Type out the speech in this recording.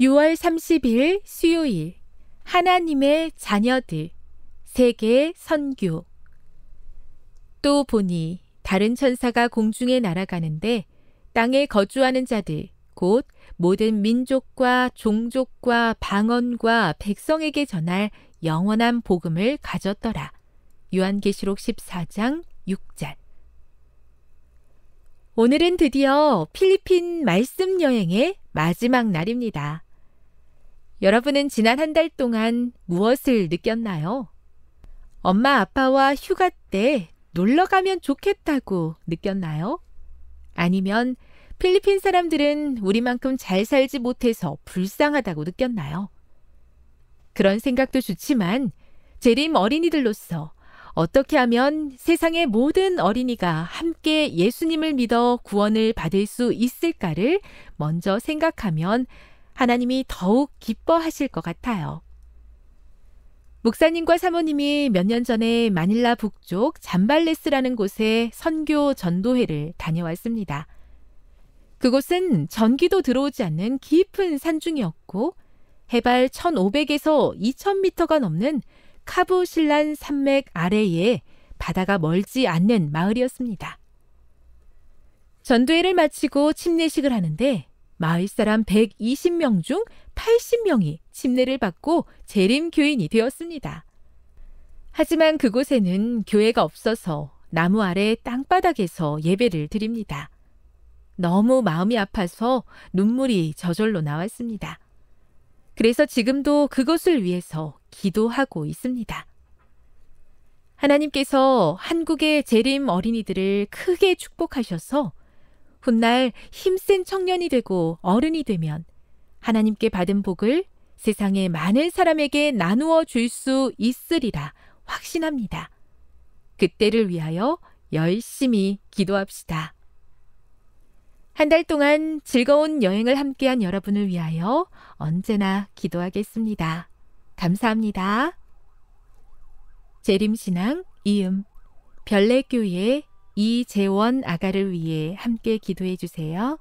6월 30일 수요일 하나님의 자녀들 세계 선교 또 보니 다른 천사가 공중에 날아가는데 땅에 거주하는 자들 곧 모든 민족과 종족과 방언과 백성에게 전할 영원한 복음을 가졌더라. 요한계시록 14장 6절. 오늘은 드디어 필리핀 말씀 여행의 마지막 날입니다. 여러분은 지난 한 달 동안 무엇을 느꼈나요? 엄마 아빠와 휴가 때 놀러 가면 좋겠다고 느꼈나요? 아니면 필리핀 사람들은 우리만큼 잘 살지 못해서 불쌍하다고 느꼈나요? 그런 생각도 좋지만 재림 어린이들로서 어떻게 하면 세상의 모든 어린이가 함께 예수님을 믿어 구원을 받을 수 있을까를 먼저 생각하면 하나님이 더욱 기뻐하실 것 같아요. 목사님과 사모님이 몇 년 전에 마닐라 북쪽 잠발레스라는 곳에 선교 전도회를 다녀왔습니다. 그곳은 전기도 들어오지 않는 깊은 산중이었고 해발 1,500에서 2,000m가 넘는 카부실란 산맥 아래에 바다가 멀지 않는 마을이었습니다. 전도회를 마치고 침례식을 하는데 마을 사람 120명 중 80명이 침례를 받고 재림 교인이 되었습니다. 하지만 그곳에는 교회가 없어서 나무 아래 땅바닥에서 예배를 드립니다. 너무 마음이 아파서 눈물이 저절로 나왔습니다. 그래서 지금도 그것을 위해서 기도하고 있습니다. 하나님께서 한국의 재림 어린이들을 크게 축복하셔서 훗날 힘센 청년이 되고 어른이 되면 하나님께 받은 복을 세상에 많은 사람에게 나누어 줄 수 있으리라 확신합니다. 그때를 위하여 열심히 기도합시다. 한 달 동안 즐거운 여행을 함께한 여러분을 위하여 언제나 기도하겠습니다. 감사합니다. 재림신앙 이음 별내교회 이재원 아가를 위해 함께 기도해 주세요.